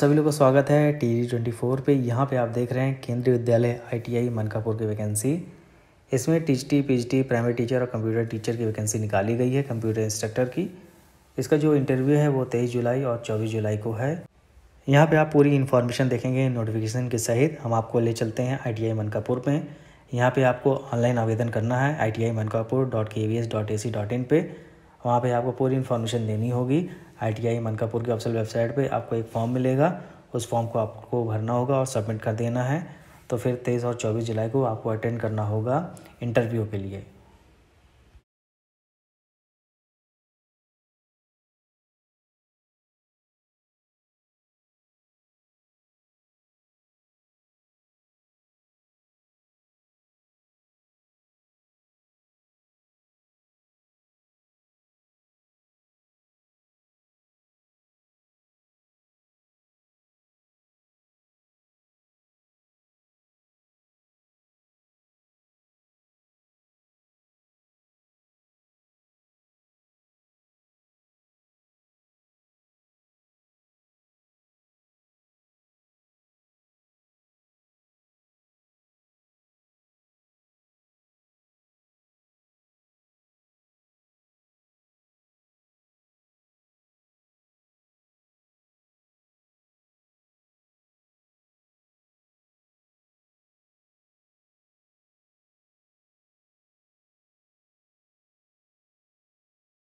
सभी लोग का स्वागत है टी वी ट्वेंटी फोर पर यहाँ पर आप देख रहे हैं केंद्रीय विद्यालय आई टी आई मनकापुर की वैकेंसी इसमें T T P T primary teacher और कंप्यूटर टीचर की वैकेंसी निकाली गई है कंप्यूटर इंस्ट्रक्टर की इसका जो इंटरव्यू है वो तेईस जुलाई और चौबीस जुलाई को है यहाँ पर आप पूरी इन्फॉर्मेशन देखेंगे नोटिफिकेशन के सहित हम आपको ले चलते हैं आई टी आई मनकापुर में यहाँ पर आपको ऑनलाइन आवेदन करना है I T I Mankapur dot K V S dot A C dot in पर वहाँ पे आपको पूरी इन्फॉर्मेशन देनी होगी आई मनकापुर की ऑफिसल वेबसाइट पे आपको एक फॉर्म मिलेगा उस फॉर्म को आपको भरना होगा और सबमिट कर देना है तो फिर तेईस और चौबीस जुलाई को आपको अटेंड करना होगा इंटरव्यू के लिए